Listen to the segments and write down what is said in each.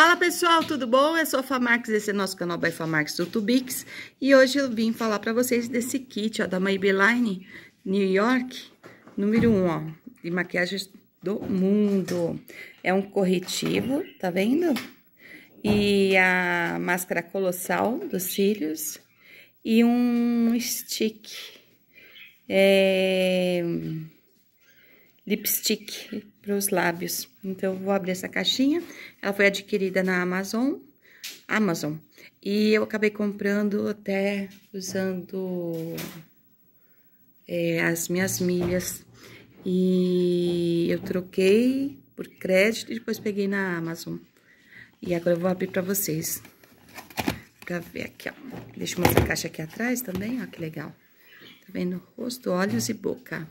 Fala pessoal, tudo bom? Eu sou a Famarques, esse é nosso canal by Famarques do Tubix e hoje eu vim falar para vocês desse kit ó, da Maybelline New York número 1 ó, de maquiagens do mundo. É um corretivo, tá vendo? E a máscara colossal dos cílios e um stick. É lipstick para os lábios. Então, eu vou abrir essa caixinha. Ela foi adquirida na Amazon. Amazon. E eu acabei comprando até usando é, as minhas milhas. E eu troquei por crédito e depois peguei na Amazon. E agora eu vou abrir para vocês. Pra ver aqui, ó. Deixa eu mostrar a caixa aqui atrás também, ó, que legal. Tá vendo? Rosto, olhos e boca,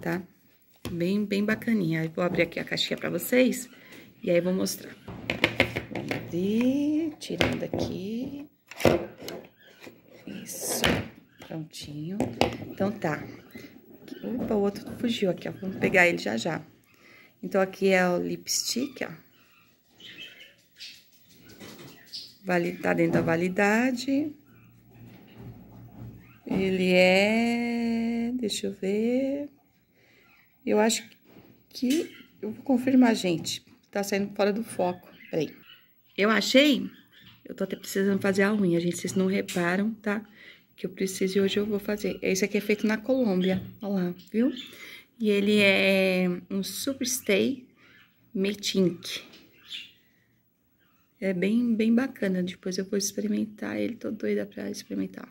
tá? Bem, bem bacaninha. Eu vou abrir aqui a caixinha pra vocês e aí vou mostrar. Vamos abrir, tirando aqui. Isso, prontinho. Então tá. Opa, o outro fugiu aqui, ó. Vamos pegar ele já já. Então aqui é o lipstick, ó. Tá dentro da validade. Ele é... Deixa eu ver... Eu acho que... Eu vou confirmar, gente. Tá saindo fora do foco. Peraí. Eu achei... Eu tô até precisando fazer a unha, gente. Vocês não reparam, tá? Que eu preciso e hoje eu vou fazer. Esse aqui é feito na Colômbia. Olha lá, viu? E ele é um Superstay Metink. É bem, bem bacana. Depois eu vou experimentar ele. Tô doida pra experimentar.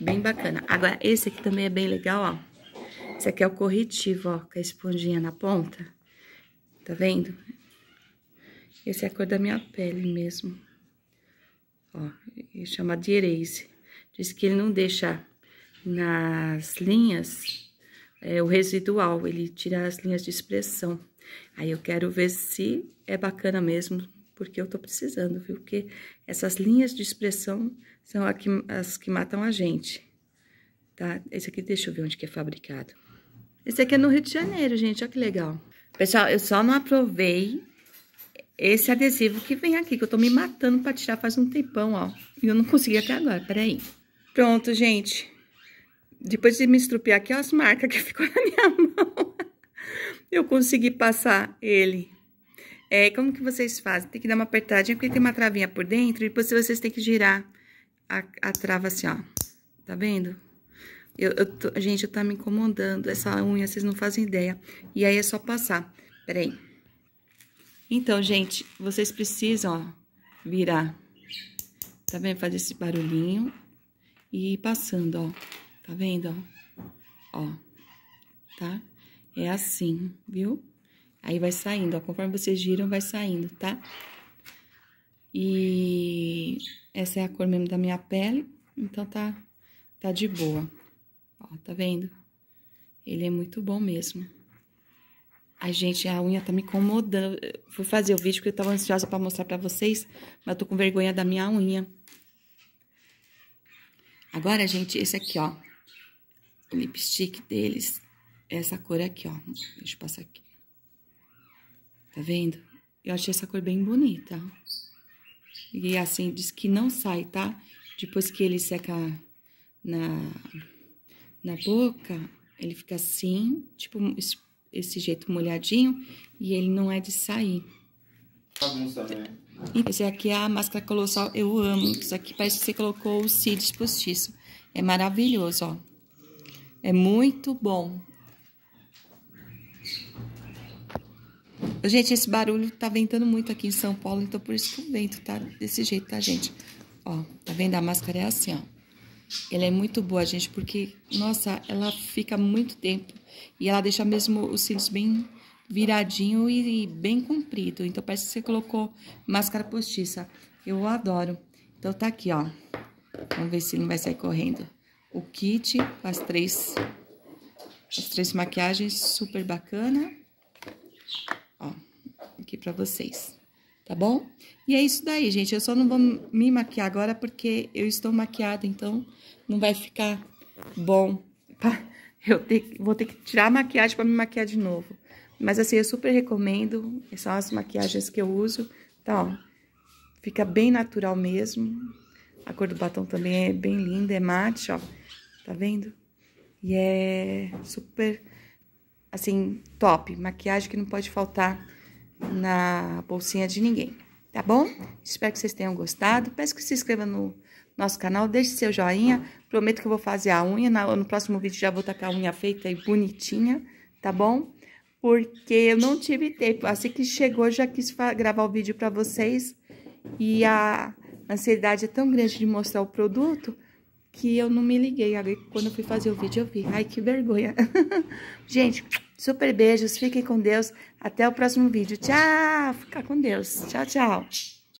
Bem bacana. Agora, esse aqui também é bem legal, ó. Esse aqui é o corretivo, ó, com a esponjinha na ponta. Tá vendo? Esse é a cor da minha pele mesmo. Ó, ele chama de erase. Diz que ele não deixa nas linhas é, o residual, ele tira as linhas de expressão. Aí eu quero ver se é bacana mesmo, porque eu tô precisando, viu? Porque essas linhas de expressão são que, as que matam a gente, tá? Esse aqui, deixa eu ver onde que é fabricado. Esse aqui é no Rio de Janeiro, gente. Olha que legal. Pessoal, eu só não aprovei esse adesivo que vem aqui, que eu tô me matando pra tirar faz um tempão, ó. E eu não consegui até agora, peraí. Pronto, gente. Depois de me estrupiar aqui, ó, as marcas que ficou na minha mão. Eu consegui passar ele. É, como que vocês fazem? Tem que dar uma apertadinha, porque tem uma travinha por dentro. E depois vocês têm que girar a, a trava assim, ó. Tá vendo? Eu, eu tô, gente, tá me incomodando essa unha, vocês não fazem ideia. E aí é só passar. Peraí. Então, gente, vocês precisam, ó, virar. Tá vendo? Fazer esse barulhinho. E ir passando, ó. Tá vendo, ó? Ó. Tá? É assim, viu? Aí vai saindo, ó. Conforme vocês giram, vai saindo, tá? E essa é a cor mesmo da minha pele. Então, tá, tá de boa. Ó, tá vendo? Ele é muito bom mesmo. A gente, a unha tá me incomodando. Eu fui fazer o vídeo porque eu tava ansiosa pra mostrar pra vocês, mas eu tô com vergonha da minha unha. Agora, gente, esse aqui, ó. O lipstick deles. Essa cor aqui, ó. Deixa eu passar aqui. Tá vendo? Eu achei essa cor bem bonita. E assim, diz que não sai, tá? Depois que ele seca na na boca, ele fica assim, tipo esse jeito molhadinho, e ele não é de sair. Bagunça, né? Esse aqui é a máscara colossal, eu amo. Isso aqui parece que você colocou o cílios postiço. É maravilhoso, ó. É muito bom. Gente, esse barulho tá ventando muito aqui em São Paulo, então por isso que o vento tá desse jeito, tá, gente? Ó, tá vendo? A máscara é assim, ó. Ela é muito boa, gente, porque, nossa, ela fica muito tempo e ela deixa mesmo os cílios bem viradinho e, e bem comprido. Então, parece que você colocou máscara postiça. Eu adoro. Então, tá aqui, ó. Vamos ver se não vai sair correndo. O kit com as três, as três maquiagens, super bacana. Ó, aqui pra vocês tá bom? E é isso daí, gente. Eu só não vou me maquiar agora porque eu estou maquiada, então não vai ficar bom. Eu vou ter que tirar a maquiagem para me maquiar de novo. Mas assim, eu super recomendo. É São as maquiagens que eu uso. Então, ó, fica bem natural mesmo. A cor do batom também é bem linda, é mate, ó. Tá vendo? E é super, assim, top. Maquiagem que não pode faltar na bolsinha de ninguém, tá bom? Espero que vocês tenham gostado. Peço que se inscreva no nosso canal, deixe seu joinha. Prometo que eu vou fazer a unha. No próximo vídeo já vou tacar a unha feita e bonitinha, tá bom? Porque eu não tive tempo. Assim que chegou, já quis gravar o vídeo para vocês. E a ansiedade é tão grande de mostrar o produto que eu não me liguei. quando eu fui fazer o vídeo, eu vi. Ai, que vergonha. Gente, super beijos. Fiquem com Deus. Até o próximo vídeo. Tchau. Fica com Deus. Tchau, tchau.